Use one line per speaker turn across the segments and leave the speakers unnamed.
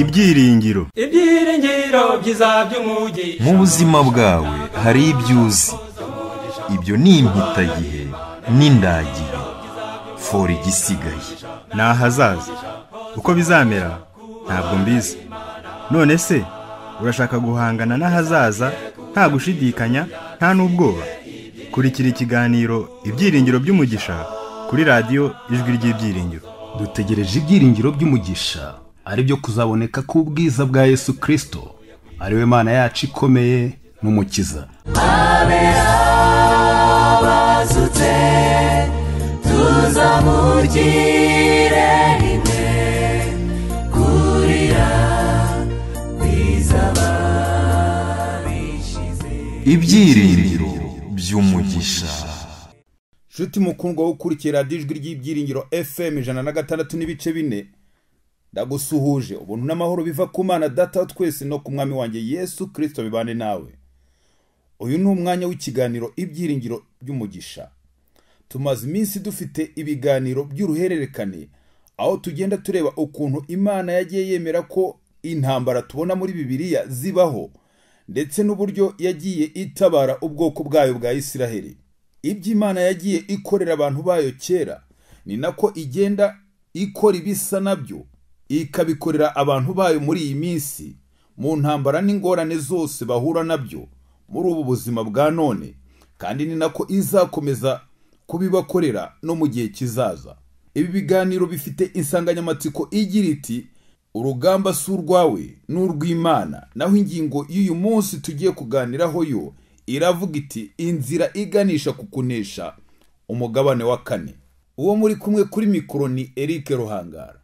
ibyiringiro
ibyiringiro byiza by'umugi
mu buzima bwawe hari ibyo uzi ibyo ni impitagihe n'indagihe fora igisigaye ni ahazaza uko bizamera ntabwo mbizi none se urashaka guhangana n'ahazaza nta gushidikanya nta n'ubwoba kurikira ikiganiro ibyiringiro by'umugisha kuri radiyo ijwi ry'ibyiringiro dutegereje ibyiringiro by'umugisha ari byo kuzaboneka k'ubwiza bwa yesu kirisito ariwe mana yacu ikomeye n'umukiza ibyiringiro by'umugisha nshuti mukundwa wo ukurikira radiyo ijwi ry'ibyiringiro fm ijana na gatandatu n'ibice bine ndagusuhuje ubuntu n'amahoro biva ku mana data wa twese no ku mwami wanjye yesu kirisito bibane nawe uyu ni umwanya w'ikiganiro ibyiringiro by'umugisha tumaze iminsi dufite ibiganiro by'uruhererekane aho tugenda tureba ukuntu imana yagiye yemera ko intambara tubona muri bibiliya zibaho ndetse n'uburyo yagiye itabara ubwoko bwayo bwa Isiraheli ibyo Imana yagiye ikorera abantu bayo kera ni nako igenda ikora ibisa nabyo ikabikorera abantu bayo muri iyi minsi mu ntambara n'ingorane zose bahura nabyo muri ubu buzima bwa none kandi ni nako izakomeza kubibakorera no mu gihe kizaza ibi biganiro bifite insanganyamatsiko igira iti urugamba si urwawe ni naho ingingo y'uyu munsi tugiye kuganiraho yo iravuga iti inzira iganisha ku kunesha umugabane wa kane uwo muri kumwe kuri mikoro ni eric ruhangara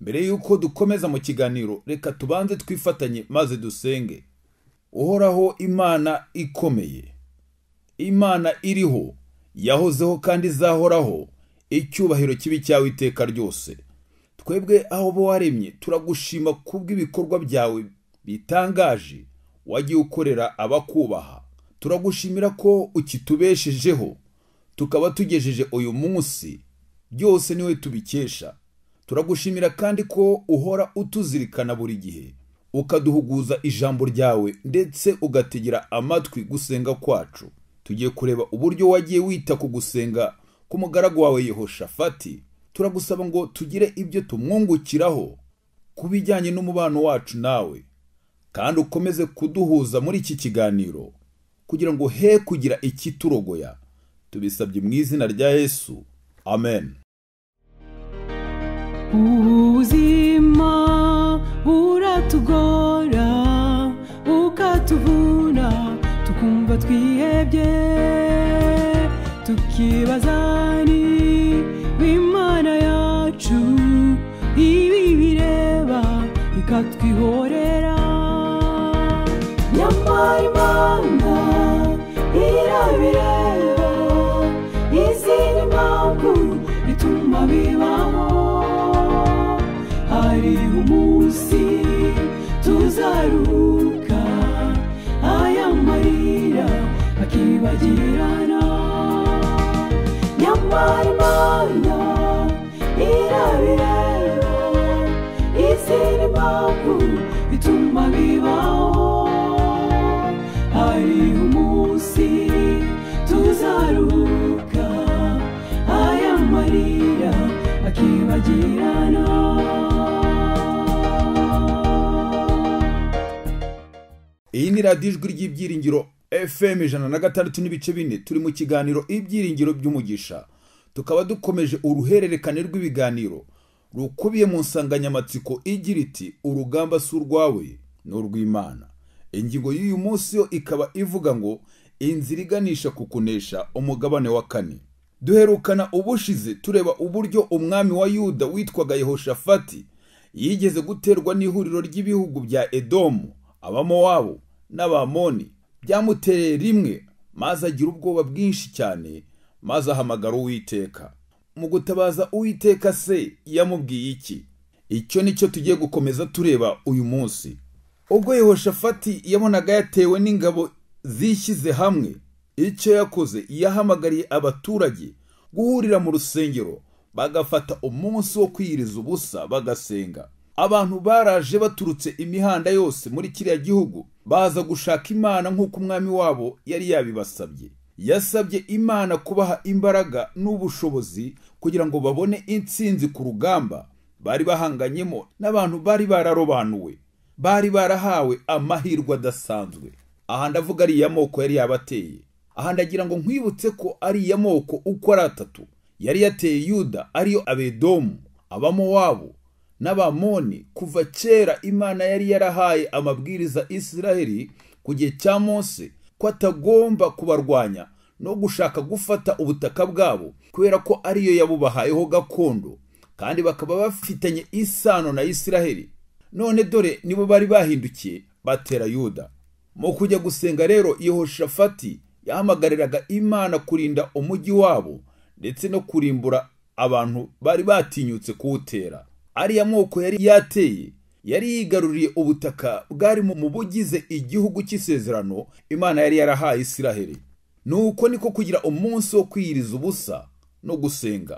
mbere y'uko dukomeza mu kiganiro reka tubanze twifatanye maze dusenge uhoraho imana ikomeye imana iriho yahozeho kandi izahoraho icyubahiro kibi cyawe iteka ryose twebwe aho bo waremye turagushima kubw'ibikorwa byawe bitangaje wagiye ukorera abakubaha turagushimira ko ukitubeshejeho tukaba tugejeje uyu munsi byose niwe tubikesha turagushimira kandi ko uhora utuzirikana buri gihe ukaduhuguza ijambo ryawe ndetse ugategera amatwi gusenga kwacu tugiye kureba uburyo wagiye wita ku gusenga k'umugaragu wawe yehoshafati turagusaba ngo tugire ibyo tumwungukiraho ku bijyanye n'umubano wacu nawe kandi ukomeze kuduhuza muri iki kiganiro kugira ngo he kugira ikiturogoya tubisabye mu izina rya yesu amen
ubuzima buratugora ukatuvuna tukumva twihebye tukibaza yacu ibi ikatwihorera nyamara imana irabireba ituma bibaho hari umunsi aya marira akibagirana nyamara
ni radiyo ijwi ry'ibyiringiro fm ijana na gatandatu n'ibice bine turi mu kiganiro ibyiringiro by'umugisha tukaba dukomeje uruhererekane rw'ibiganiro rukubiye mu nsanganyamatsiko igira iti urugamba si urwawe ni urw'imana ingingo y'uyu munsi yo ikaba ivuga ngo inzira iganisha ku kunesha umugabane wa kane duherukana ubushize tureba uburyo umwami wa yuda witwaga yehoshafati yigeze guterwa n'ihuriro ry'ibihugu bya edomu abamowabu n'abamoni byamutereye rimwe maze agira ubwoba bwinshi cyane maze ahamagara uwiteka mu gutabaza uwiteka se yamubwiye iki icyo nicyo tugiye gukomeza tureba uyu munsi ubwo yehoshafati yabonaga yatewe n'ingabo zishyize hamwe icyo yakoze yahamagariye abaturage guhurira mu rusengero bagafata umunsi wo kwiyiriza ubusa bagasenga abantu baraje baturutse imihanda yose muri kiriya gihugu baza gushaka imana nk'uko umwami wabo yari yabibasabye yasabye imana kubaha imbaraga n'ubushobozi kugira ngo babone intsinzi ku rugamba bari bahanganyemo n'abantu bari bararobanuwe bari barahawe amahirwe adasanzwe aha ndavuga ari iya moko yari yabateye aha ndagira ngo nkwibutse ko ari iya moko uko ari atatu yari yateye yuda ariyo abedomu abamowabu n'abamoni kuva kera imana yari yarahaye amabwiriza israheli ku gihe cya mose ko atagomba kubarwanya no gushaka gufata ubutaka bwabo kubera ko ariyo yabubahayeho gakondo kandi bakaba bafitanye isano na israheli none dore nibo bari bahindukiye batera yuda mu kujya gusenga rero yehoshafati yahamagariraga imana kurinda umujyi wabo ndetse no kurimbura abantu bari batinyutse kuwutera ariya moko yari yateye yari yigaruriye ubutaka bwari mu bugize igihugu cy'isezerano imana yari yarahaye isiraheli nuko niko kugira umunsi wo kwiyiriza ubusa no gusenga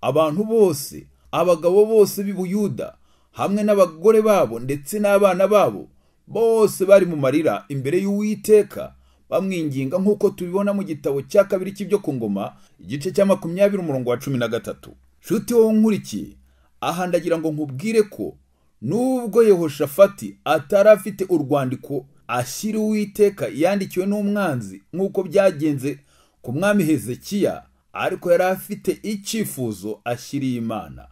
abantu bose abagabo bose b'ibuyuda hamwe n'abagore babo ndetse n'abana babo bose bari mu marira imbere y'uwiteka bamwinginga nk'uko tubibona mu gitabo cya kabiri cy'ibyo ku ngoma igice cya makumyabiri umurongo wa cumi na gatatu nshuti wowe nkurikiye aha ndagira ngo nkubwire ko nubwo yehoshafati atari afite urwandiko ashyira uwiteka yandikiwe n'umwanzi nk'uko byagenze ku mwami hezekiya ariko yari afite icyifuzo ashyiriye imana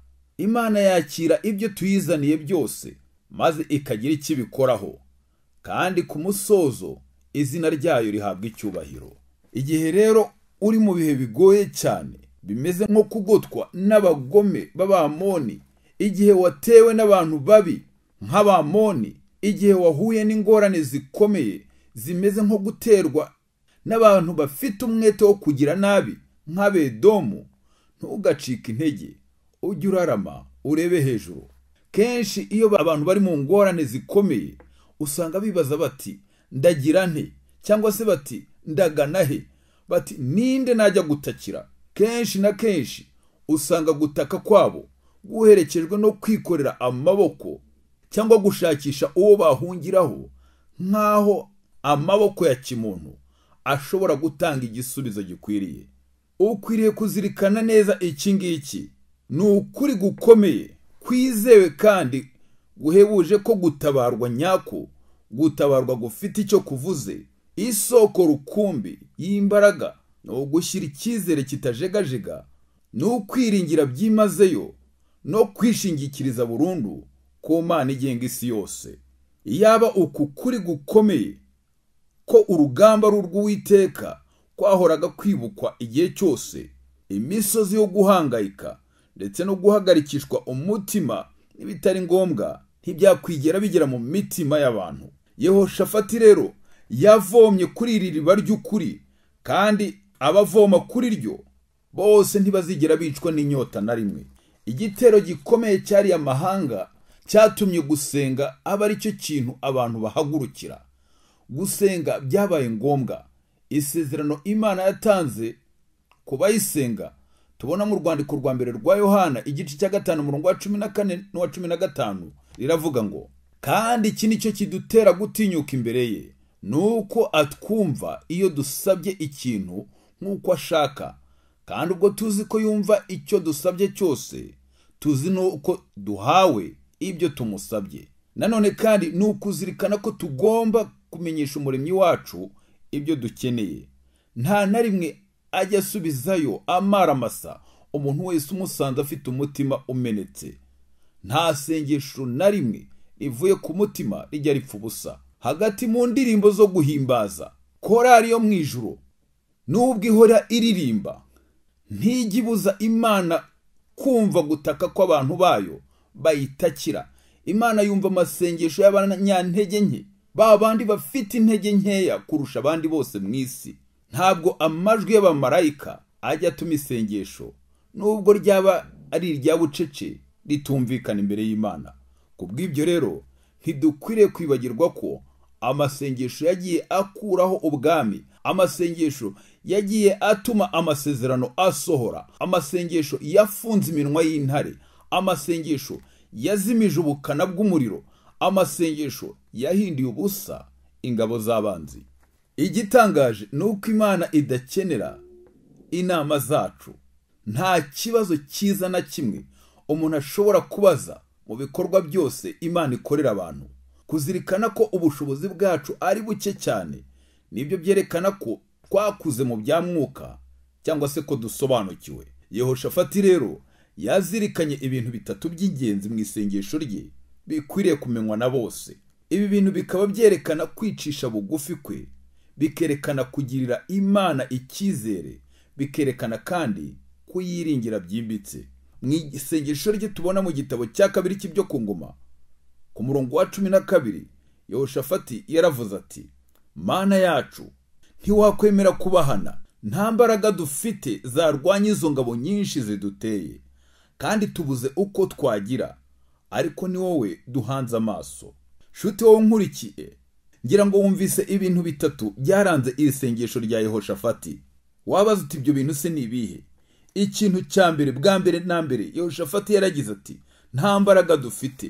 imana yakira ibyo tuyizaniye byose maze ikagira icyo ibikoraho kandi ku musozo izina ryayo rihabwa icyubahiro igihe rero uri mu bihe bigoye cyane bimeze nko kugotwa n'abagome b'abamoni igihe watewe n'abantu babi nk'abamoni igihe wahuye n'ingorane zikomeye zimeze nko guterwa n'abantu bafite umwete wo kugira nabi nk'abedomu ntugacike intege ujye urarama urebe hejuru kenshi iyo abantu bari mu ngorane zikomeye usanga bibaza bati ndagira nte cyangwa se bati ndagana he bati ninde najya gutakira kenshi na kenshi usanga gutaka kwabo guherekejwe no kwikorera amaboko cyangwa gushakisha uwo bahungiraho nk'aho amaboko ya kimuntu ashobora gutanga igisubizo gikwiriye ukwiriye kuzirikana neza iki ngiki ni ukuri gukomeye kwizewe kandi guhebuje ko gutabarwa nyako gutabarwa gufite icyo kuvuze isoko rukumbi y'imbaraga ni ugushyira icyizere kitajegajega ni ukwiringira byimazeyo no kwishingikiriza burundu ku mana igenga isi yose yaba uku kuri gukomeye ko urugamba rw'uwiteka kwahoraga kwibukwa igihe cyose imisozi yo guhangayika ndetse no guhagarikishwa umutima n'ibitari ngombwa ntibyakwigera bigera mu mitima y'abantu yehoshafati rero yavomye kuri iri riba ry'ukuri kandi abavoma kuri ryo bose ntibazigera bicwa n'inyota na rimwe igitero gikomeye cyariye amahanga cyatumye gusenga aba ari cyo kintu abantu bahagurukira gusenga byabaye ngombwa isezerano imana yatanze ku bayisenga tubona mu rwandiko rwa mbere rwa yohana igice cya gatanu umurongo wa cumi na kane n'uwa cumi na gatanu riravuga ngo kandi iki ni kidutera gutinyuka imbere ye ni uko atwumva iyo dusabye ikintu nk'uko ashaka kandi ubwo tuzi ko yumva icyo dusabye cyose tuzi n'uko duhawe ibyo tumusabye nanone kandi ni ukuzirikana ko tugomba kumenyesha umuremyi wacu ibyo dukeneye nta na rimwe ajya asubizayo amasa umuntu wese umusanze afite umutima umenetse nta sengesho na rimwe rivuye ku mutima rijya ripfa ubusa hagati mu ndirimbo zo guhimbaza korari yo mu ijoro nubwo ihora iririmba ntigibuza imana kumva gutaka kw'abantu bayo bayitakira imana yumva amasengesho y'abanyantege nke ba bandi bafite intege nkeya kurusha abandi bose mu isi ntabwo amajwi y'abamarayika ajya atuma isengesho nubwo ryaba ari irya bucece ritumvikana imbere y'imana ku bw'ibyo rero ntidukwiriye kwibagirwa ko amasengesho yagiye akuraho ubwami amasengesho yagiye atuma amasezerano asohora amasengesho yafunze iminwa y'intare amasengesho yazimije ubukana bw'umuriro amasengesho yahinduye ubusa ingabo z'abanzi igitangaje ni uko imana idakenera inama zacu nta kibazo cyiza na kimwe umuntu ashobora kubaza mu bikorwa byose imana ikorera abantu kuzirikana ko ubushobozi bwacu ari buke cyane nibyo byerekana ko twakuze mu bya mwuka cyangwa se ko dusobanukiwe yehoshafati rero yazirikanye ibintu bitatu by'ingenzi mu isengesho rye bikwiriye kumenywa na bose ibi bintu bikaba byerekana kwicisha bugufi kwe bikerekana kugirira imana icyizere bikerekana kandi kuyiringira byimbitse mu isengesho rye tubona mu gitabo cya kabiri cy'ibyo ku ngoma ku murongo wa cumi na kabiri yehoshafati yaravuze ati mana yacu ntiwakwemera kubahana nta mbaraga dufite zarwanya izo ngabo nyinshi ziduteye kandi tubuze uko twagira ariko ni wowe duhanze amaso shuti wowe nkurikiye ngira ngo wumvise ibintu bitatu byaranze iri rya yehoshafati wabaza uti ibyo bintu se ni ibihe ikintu cya mbere bwa mbere na mbere yehoshafati yaragize ati nta mbaraga dufite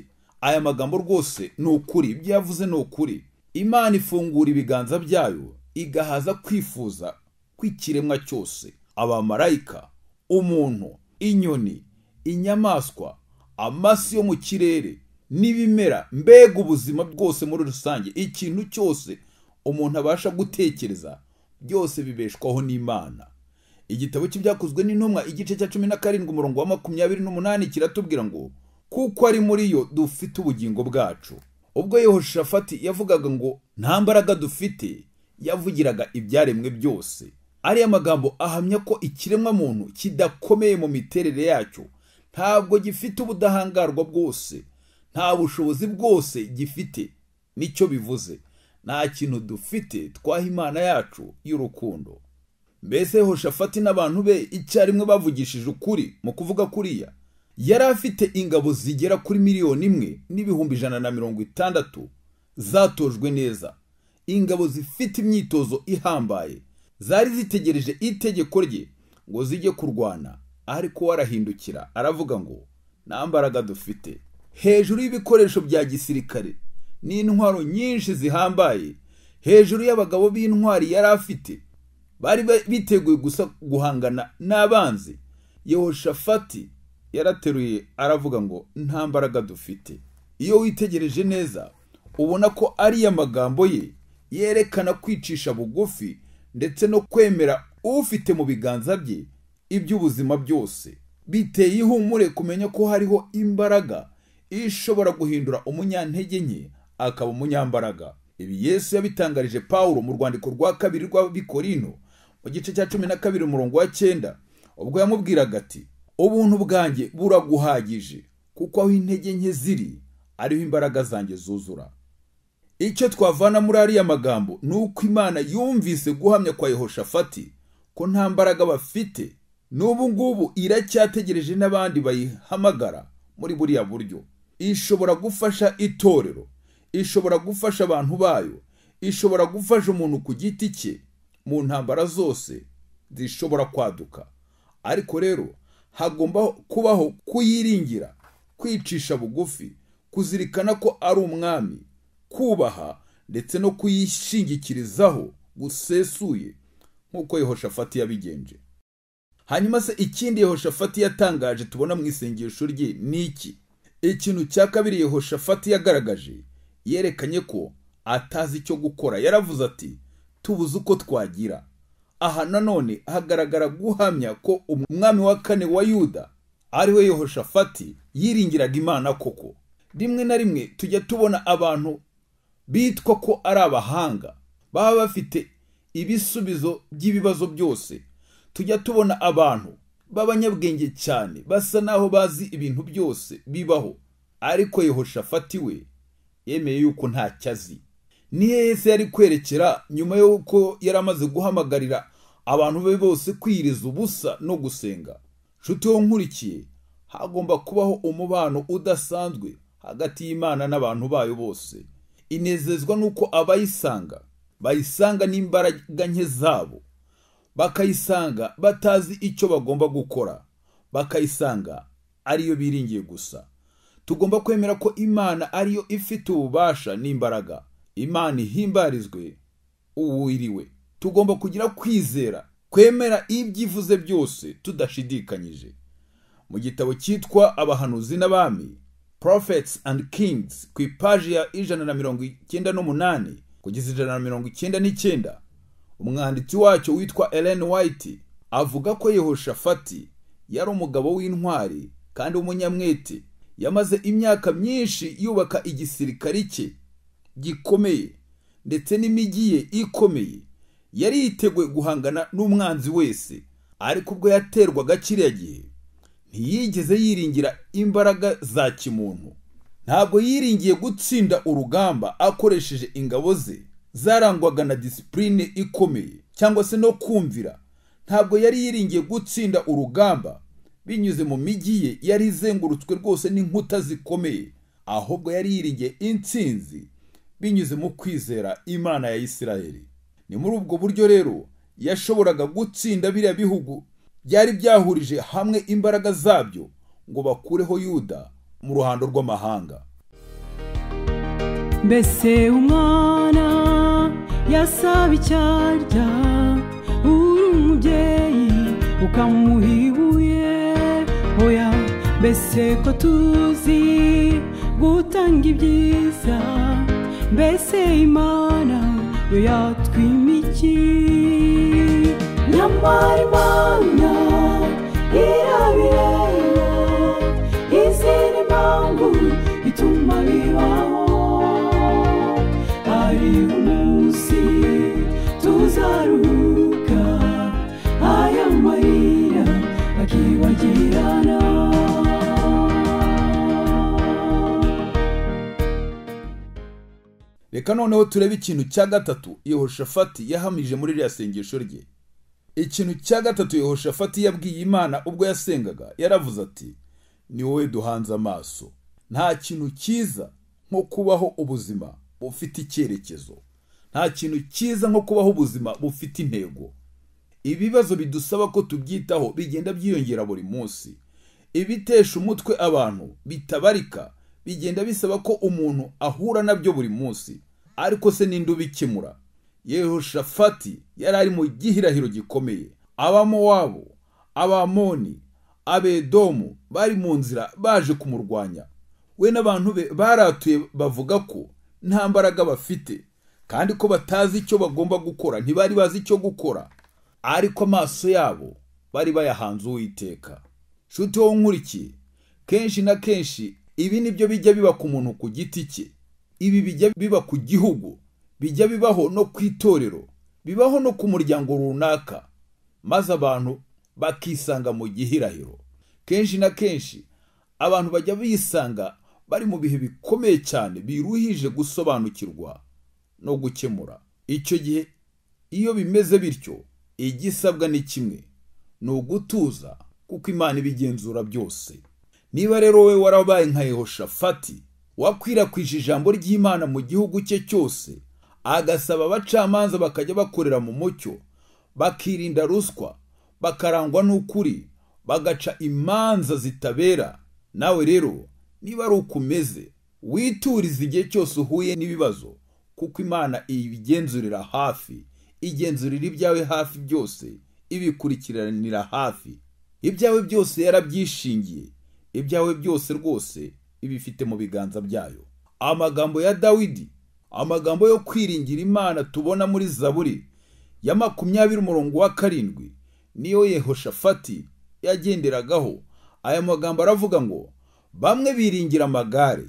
aya magambo rwose ni ukuri ibyo yavuze ni ukuri imana ifungura ibiganza byayo igahaza kwifuza kw'ikiremwa cyose abamarayika umuntu inyoni inyamaswa amasi yo mu kirere n'ibimera mbega ubuzima bwose muri rusange ikintu cyose umuntu abasha gutekereza byose bibeshwaho n'imana igitabo cy'ibyakozwe n'intumwa igice cya cumi na karindwi umurongo wa makumyabiri n'umunani kiratubwira ngo kuko ari muri yo dufite ubugingo bwacu ubwo yehoshafati yavugaga ngo nta mbaraga dufite yavugiraga ibyaremwe byose ariya magambo ahamya ko ikiremwa muntu kidakomeye mu miterere yacyo ntabwo gifite ubudahangarwa bwose nta bushobozi bwose gifite nicyo bivuze nta kintu dufite twaha imana yacu y'urukundo mbese hoshafati n'abantu be icyarimwe bavugishije ukuri mu kuvuga kuriya yari afite ingabo zigera kuri miliyoni imwe n'ibihumbi ijana na mirongo itandatu zatojwe neza ingabo zifite imyitozo ihambaye zari zitegereje itegeko rye ngo zijye kurwana ariko warahindukira aravuga ngo nta mbaraga dufite hejuru y'ibikoresho bya gisirikare n'intwaro nyinshi zihambaye hejuru y'abagabo b'intwari yari afite bari biteguye gusa guhangana n'abanzi yehoshafati yarateruye aravuga ngo nta mbaraga dufite iyo witegereje neza ubona ko ariya magambo ye yerekana kwicisha bugufi ndetse no kwemera ufite mu biganza bye iby'ubuzima byose biteye ihumure kumenya ko hariho imbaraga ishobora guhindura umunyantege nke akaba umunyambaraga ibi yesu yabitangarije paul mu rwandiko rwa kabiri rw'abikorino mu gice cya cumi na kabiri umurongo wa cyenda ubwo yamubwiraga ati ubuntu bwanjye buraguhagije kuko aho intege nke ziri ariho imbaraga zanjye zuzura icyo twavana muri ariya magambo ni uko imana yumvise guhamya kwa yehoshafati ko nta mbaraga bafite n'ubu ngubu iracyategereje n'abandi bayihamagara muri buriya buryo ishobora gufasha itorero ishobora gufasha abantu bayo ishobora gufasha umuntu ku giti cye mu ntambara zose zishobora kwaduka ariko rero hagomba kubaho kuyiringira kwicisha bugufi kuzirikana ko ari umwami kubaha ndetse no kuyishingikirizaho gusesuye nk'uko yehoshafati yabigenje hanyuma se ikindi yehoshafati yatangaje tubona mu isengesho rye ni iki ikintu cya kabiri yehoshafati yagaragaje yerekanye ko atazi icyo gukora yaravuze ati tubuze uko twagira aha nanone hagaragara guhamya ko umwami wa kane wa yuda ari we Yehoshafati yiringiraga imana koko rimwe na rimwe tujya tubona abantu bitwa ko ari abahanga baba bafite ibisubizo by'ibibazo byose tujya tubona abantu b'abanyabwenge cyane basa n'aho bazi ibintu byose bibaho ariko Yehoshafati we yemeye yuko ntacyo azi ni hehe yari kwerekera nyuma y'uko yari amaze guhamagarira abantu be bose kwiriza ubusa no gusenga nshuti wo nkurikiye hagomba kubaho umubano udasanzwe hagati y'imana n'abantu bayo bose inezezwa n'uko abayisanga bayisanga n'imbaraga nke zabo bakayisanga batazi icyo bagomba gukora bakayisanga ariyo biringiye gusa tugomba kwemera ko imana ariyo ifite ububasha n'imbaraga imana ihimbarizwe uwiriwe tugomba kugira kwizera kwemera ibyo ivuze byose tudashidikanyije mu gitabo cyitwa abahanuzi n'abami prophets and kings ku ipaji ya ijana na mirongo icyenda n'umunani kugeza ijana na mirongo icyenda n'icyenda umwanditsi wacyo witwa ellen white avuga ko yehoshafati yari umugabo w'intwari kandi w'umunyamwete yamaze imyaka myinshi yubaka igisirikari cye gikomeye ndetse n'imijyi ye ikomeye yari yiteguye guhangana n'umwanzi wese ariko ubwo yaterwaga kiriya gihe ntiyigeze yiringira imbaraga za kimuntu ntabwo yiringiye gutsinda urugamba akoresheje ingabo ze zarangwaga na disipurine ikomeye cyangwa se no kumvira ntabwo yari yiringiye gutsinda urugamba binyuze mu mijyi ye yari izengurutswe rwose n'inkuta zikomeye ahubwo yari yiringiye intsinzi binyuze mu kwizera imana ya isirayeli ni muri ubwo buryo rero yashoboraga gutsinda biriya bihugu byari byahurije hamwe imbaraga zabyo ngo bakureho yuda mu ruhando rw'amahanga
mbese umwana yasaba icyarya uri umubyeyi ukamuhibuye oya mbese ko tuzi gutanga ibyiza mbese imana yo rw'imigi nyamara imana irabira
reka noneho turebe ikintu cya gatatu yehoshafati yahamije muri ririya sengesho rye ikintu cya gatatu yehoshafati yabwiye imana ubwo yasengaga yaravuze ati ni wowe duhanze amaso nta kintu cyiza nko kubaho ubuzima bufite icyerekezo nta kintu cyiza nko kubaho ubuzima bufite intego ibibazo bidusaba ko tubyitaho bigenda byiyongera buri munsi ibitesha umutwe abantu bitabarika bigenda bisaba ko umuntu ahura nabyo buri munsi ariko se ninde ubikemura yehoshafati yari ari mu gihirahiro gikomeye abamowabo abamoni abedomu bari mu nzira baje kumurwanya we n'abantu be baratuye bavuga ko nta mbaraga bafite kandi ko batazi icyo bagomba gukora ntibari bazi icyo gukora ariko amaso yabo bari bayahanze uwiteka nshuti wowe nkurikiye kenshi na kenshi ibi nibyo bijya biba ku muntu ku giti cye ibi bijya biba ku gihugu bijya bibaho no ku itorero bibaho no ku muryango runaka maze abantu bakisanga mu gihirahiro kenshi na kenshi abantu bajya bisanga bari mu bihe bikomeye cyane biruhije gusobanukirwa no gukemura icyo gihe iyo bimeze bityo igisabwa ni kimwe ni ugutuza kuko imana ibigenzura byose niba rero wowe warabaye nka yehoshafati wakwirakwije ijambo ry'imana mu gihugu cye cyose agasaba abacamanza bakajya bakorera mu mucyo bakirinda ruswa bakarangwa n'ukuri bagaca imanza zitabera nawe rero niba ari uko umeze witurize igihe cyose uhuye n'ibibazo kuko imana ibigenzurira hafi igenzurira ibyawe hafi byose ibikurikiranira hafi ibyawe byose yarabyishingiye ibyawe byose rwose ibifite mu biganza byayo amagambo ya dawidi amagambo yo kwiringira imana tubona muri zaburi ya makumyabiri umurongo wa karindwi niyo yehoshafati yagenderagaho aya magambo aravuga ngo bamwe biringira amagare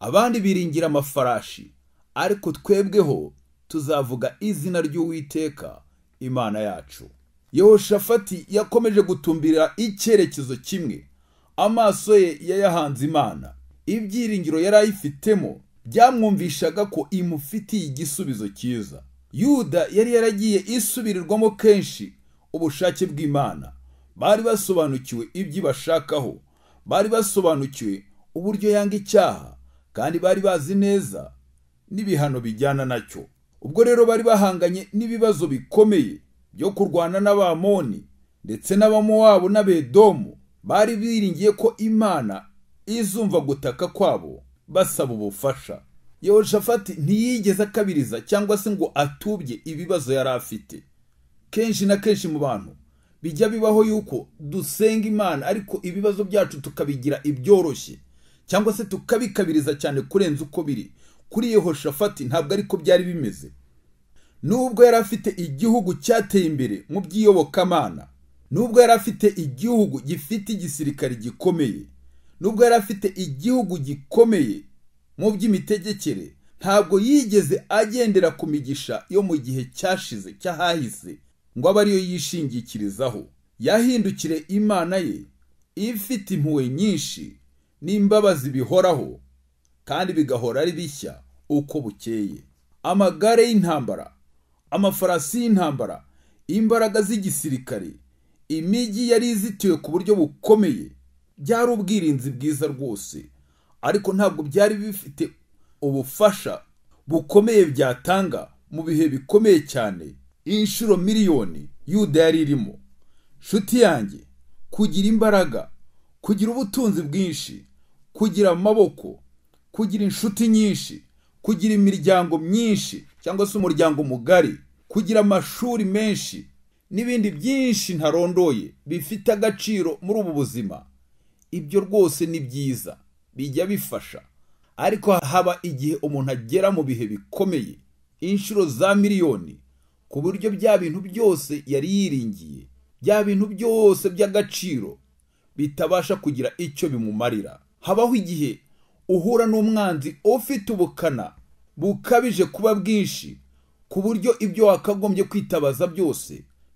abandi biringira amafarashi ariko twebweho tuzavuga izina ry'uwiteka imana yacu yehoshafati yakomeje gutumbira icyerekezo kimwe amaso ye yayahanze imana ibyiringiro yari ayifitemo byamwumvishaga ko imufitiye igisubizo cyiza yuda yari yaragiye isubirirwamo kenshi ubushake bw'imana bari basobanukiwe bashakaho bari basobanukiwe uburyo yanga icyaha kandi bari bazi neza n'ibihano bijyana nacyo ubwo rero bari bahanganye n'ibibazo bikomeye byo kurwana n'abamoni ndetse n'abamowabu n'abedomu bari biringiye ko imana izumva gutaka kwabo basaba ubufasha yehoshafati ntiyigeze akabiriza cyangwa se ngo atubye ibibazo yari afite kenshi na kenshi mu bantu bijya bibaho yuko dusenga imana ariko ibibazo byacu tukabigira ibyoroshye cyangwa se tukabikabiriza cyane kurenza uko biri kuri yehoshafati ntabwo ariko byari bimeze nubwo yari afite igihugu cyateye imbere mu by'iyobokamana nubwo yari afite igihugu gifite igisirikare gikomeye nubwo yari afite igihugu gikomeye mu by'imitegekere ntabwo yigeze agendera ku migisha yo mu gihe cyashize cy'ahahise ngo abe ariyo yishingikirizaho yahindukire imana ye ifite impuhwe nyinshi n'imbabazi bihoraho kandi bigahora ari bishya uko bukeye amagare y'intambara amafarasi y'intambara imbaraga z'igisirikare imijyi yari izitiwe ku buryo bukomeye byari ubwirinzi bwiza rwose ariko ntabwo byari bifite ubufasha bukomeye byatanga mu bihe bikomeye cyane inshuro miliyoni yuda yari irimo nshuti yanjye kugira imbaraga kugira ubutunzi bwinshi kugira amaboko kugira inshuti nyinshi kugira imiryango myinshi cyangwa se umuryango mugari kugira amashuri menshi n'ibindi byinshi ntarondoye bifite agaciro muri ubu buzima ibyo rwose ni byiza bijya bifasha ariko haba igihe umuntu agera mu bihe bikomeye inshuro za miliyoni ku buryo bya bintu byose yari yiringiye bya bintu byose by'agaciro bitabasha kugira icyo bimumarira habaho igihe uhura n'umwanzi ufite ubukana bukabije kuba bwinshi ku buryo ibyo wakagombye kwitabaza byose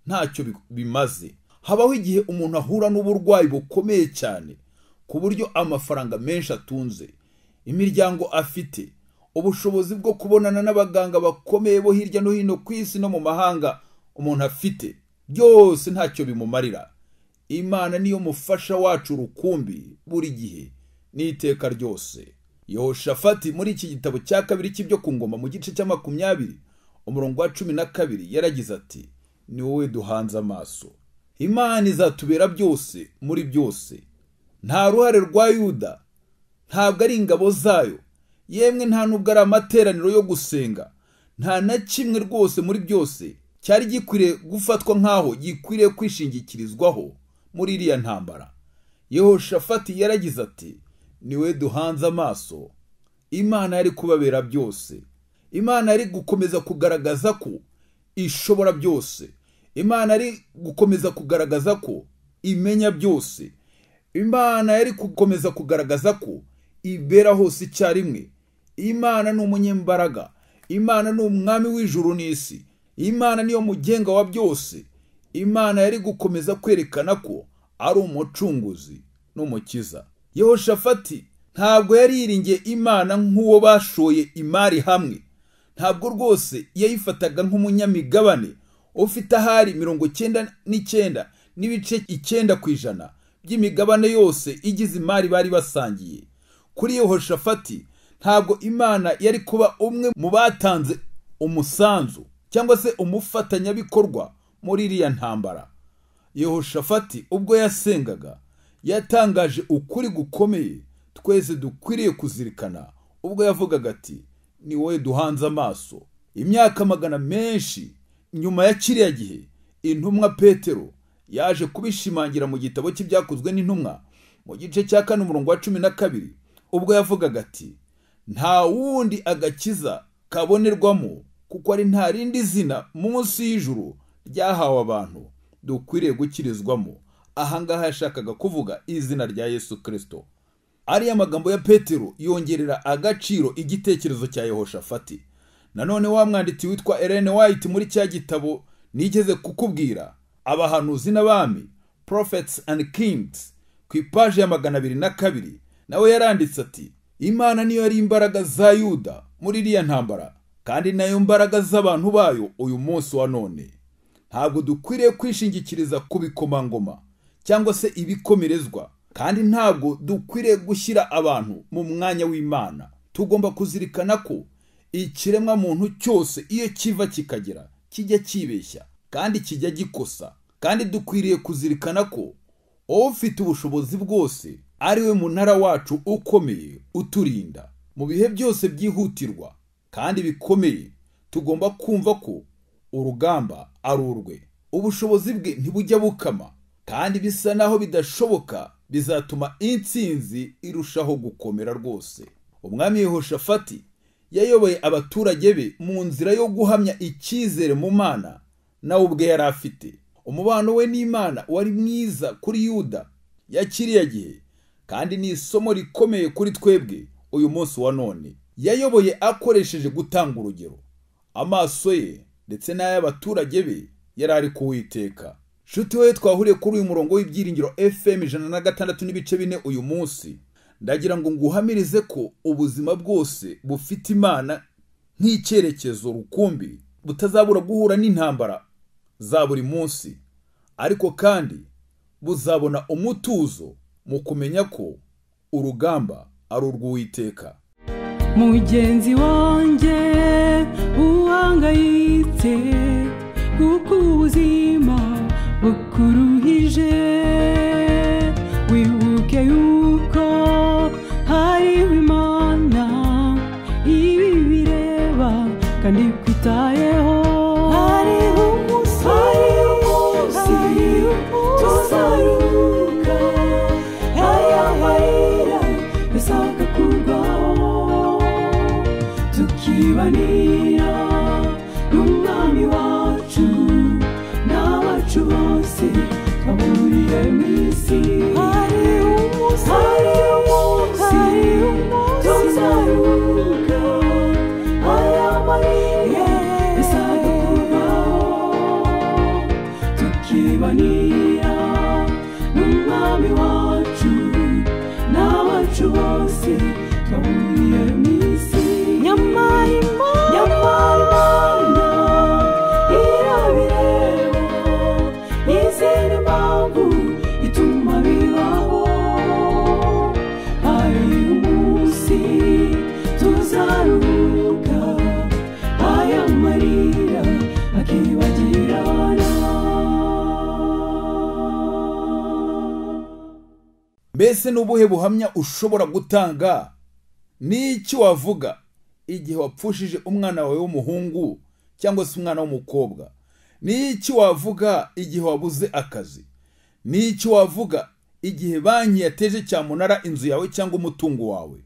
ntacyo bimaze habaho igihe umuntu ahura n'uburwayi bukomeye cyane ku buryo amafaranga menshi atunze imiryango afite ubushobozi bwo kubonana n'abaganga bakomeye bo hirya no hino ku isi no mu mahanga umuntu afite byose ntacyo bimumarira imana niyo mufasha wacu rukumbi buri gihe n'iteka ryose yoshafati muri iki gitabo cya kabiri cy'ibyo ku ngoma mu gice cya makumyabiri umurongo wa cumi na kabiri yaragize ati ni wowe duhanze amaso imana izatubera byose muri byose nta ruhare rwa yuda ntabwo ari ingabo zayo yemwe nta nubwo ari amateraniro yo gusenga nta na kimwe rwose muri byose cyari gikwiriye gufatwa nk'aho gikwiriye kwishingikirizwaho muri iriya ntambara yehoshafati yaragize ati niwe duhanze amaso imana yari kubabera byose imana yari gukomeza kugaragaza ko ishobora byose imana yari gukomeza kugaragaza ko imenya byose imana yari gukomeza kugaragaza ko ibera hose icyarimwe imana ni umunyembaraga imana ni umwami w'ijuru n'isi imana niyo mugenga wa byose imana yari gukomeza kwerekana ko ari umucunguzi n'umukiza yehoshafati ntabwo yari yiringiye imana nk'uwo bashoye imari hamwe ntabwo rwose yayifataga nk'umunyamigabane ufite ahari mirongo icyenda n'icyenda n'ibice icyenda ku ijana by'imigabane yose igize imari bari basangiye kuri Yehoshafati ntabwo imana yari kuba umwe mu batanze umusanzu cyangwa se umufatanyabikorwa muri iriya ntambara Yehoshafati ubwo yasengaga yatangaje ukuri gukomeye twese dukwiriye kuzirikana ubwo yavugaga ati ni wowe duhanze amaso imyaka magana menshi nyuma ya kiriya gihe intumwa petero yaje kubishimangira mu gitabo cy'ibyakozwe n'intumwa mu gice cya kane umurongo wa cumi na kabiri ubwo yavugaga ati nta wundi agakiza kabonerwamo kuko ari nta rindi zina munsi y'ijuru ryahawe abantu dukwiriye gukirizwamo ahangaha yashakaga kuvuga izina rya yesu kirisito ariya magambo ya petero yongerera agaciro igitekerezo cya yehoshafati nanone wa mwanditsi witwa Ellen White muri cya gitabo nigeze kukubwira abahanuzi n'abami profets and kings ku ipaji ya magana abiri na kabiri nawe yaranditse ati imana niyo yari imbaraga za yuda muri iriya ntambara kandi nayo mbaraga z'abantu bayo uyu munsi wa none ntabwo dukwiriye kwishingikiriza ku bikomangoma cyangwa se ibikomerezwa kandi ntabwo dukwiriye gushyira abantu mu mwanya w'imana tugomba kuzirikana ko ikiremwa muntu cyose iyo kiva kikagera kijya kibeshya kandi kijya gikosa kandi dukwiriye kuzirikana ko wowe ufite ubushobozi bwose ari we munara wacu ukomeye uturinda mu bihe byose byihutirwa kandi bikomeye tugomba kumva ko urugamba ari urwe ubushobozi bwe ntibujya bukama kandi bisa naho bidashoboka bizatuma intsinzi irushaho gukomera rwose umwami Yehoshafati yayoboye abaturage be mu nzira yo guhamya icyizere mu mana nawe ubwe yari afite umubano we n'imana wari mwiza kuri yuda yakiriye gihe kandi ni isomo rikomeye kuri twebwe uyu munsi wa none yayoboye akoresheje gutanga urugero amaso ye ndetse n'ay'abaturage be yari ari kuwiteka nshuti we twahuriye kuri uyu murongo w'ibyiringiro fm ijana na gatandatu n'ibice bine uyu munsi ndagira ngo nguhamirize ko ubuzima bwose bufite imana nk'icyerekezo rukumbi butazabura guhura n'intambara za buri munsi ariko kandi buzabona umutuzo mu kumenya ko urugamba ari urw'uwiteka
mugenzi wanjye uhangayitse kuko ubuzima bukuruhije wibuke yuko de
ese ni ubuhe buhamya ushobora gutanga n'iki wavuga igihe wapfushije umwana wawe w'umuhungu cyangwa se umwana w'umukobwa n'iki wavuga igihe wabuze akazi n'iki wavuga igihe banki yateje cyamunara inzu yawe cyangwa umutungo wawe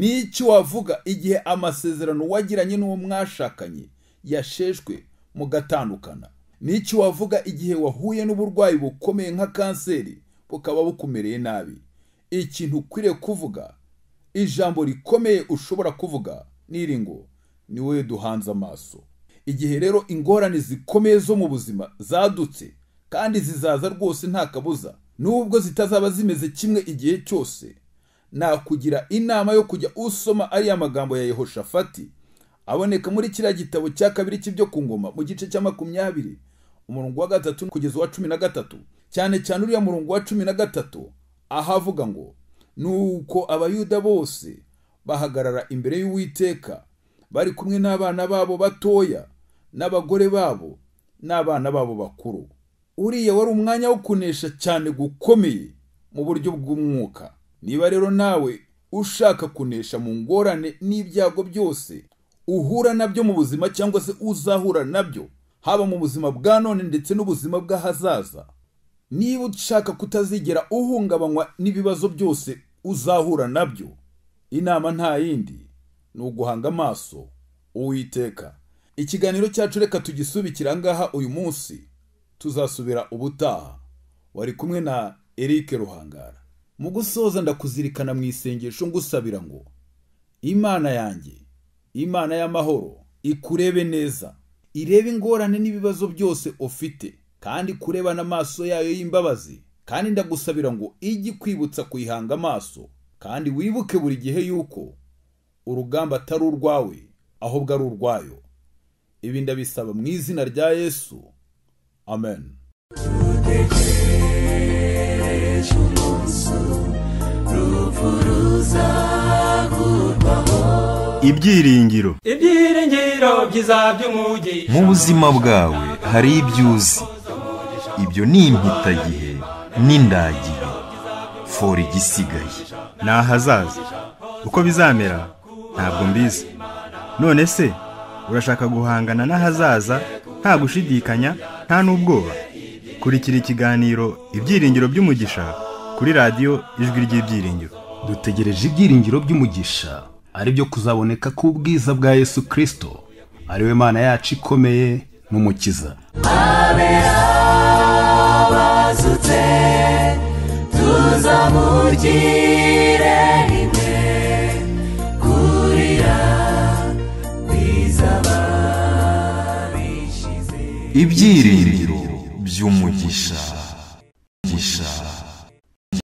n'iki wavuga igihe amasezerano wagiranye n'uwo mwashakanye yasheshwe mugatandukana n'iki wavuga igihe wahuye n'uburwayi bukomeye nka kanseri bukaba bukumereye nabi ikintu ukwiriye kuvuga ijambo rikomeye ushobora kuvuga n'iri ngo ni wowe duhanze amaso igihe rero ingorane zikomeye zo mu buzima zadutse kandi zizaza rwose nta kabuza nubwo zitazaba zimeze kimwe igihe cyose nakugira inama yo kujya usoma ariya magambo ya yehoshafati aboneka muri kiriya gitabo cya kabiri cy'ibyo ku ngoma mu gice cya makumyabiri umurongo wa gatatu kugeza uwa cumi na gatatu cyane cyane uriya murongo wa cumi na gatatu Ahavuga ngo nuko abayuda bose bahagarara imbere y'uwiteka bari kumwe n'abana babo batoya n'abagore babo n'abana babo bakuru uriya wari umwanya wo kunesha cyane gukomeye mu buryo bw'umwuka niba rero nawe ushaka kunesha mu ngorane n'ibyago byose uhura nabyo mu buzima cyangwa se uzahura nabyo haba mu buzima bwa none ndetse n'ubuzima bw'ahazaza niba ushaka kutazigera uhungabanywa n'ibibazo byose uzahura nabyo inama nta yindi ni uguhanga amaso uwiteka ikiganiro cyacu reka tugisubikira ngaha uyu munsi tuzasubira ubutaha wari kumwe na Eric ruhangara mu gusoza ndakuzirikana mu isengesho ngusabira ngo imana yanjye imana y'amahoro ikurebe neza irebe ingorane n'ibibazo byose ufite kandi kurebana amaso yayo y'imbabazi kandi ndagusabira ngo ijye ikwibutsa kuyihanga amaso kandi wibuke buri gihe yuko urugamba atari urwawe ahubwo ari urwayo ibi ndabisaba mu izina rya yesu amen ibyiringiro ibyiringiro byiza
by'umugi
mu buzima bwawe hari ibyo uzi ibyo ni impitagihe n'indagihe fora igisigaye ni ahazaza uko bizamera ntabwo mbizi none se urashaka guhangana n'ahazaza nta gushidikanya nta n'ubwoba kurikira ikiganiro ibyiringiro by'umugisha kuri radiyo ijwi ry'ibyiringiro dutegereje ibyiringiro by'umugisha ari byo kuzaboneka ku k'ubwiza bwa yesu kirisito ariwe mana yacu ikomeye n'umukiza yazutse tuzamugire rimwe
kurira kwizaba bishize
ibyiringiro by'umugisha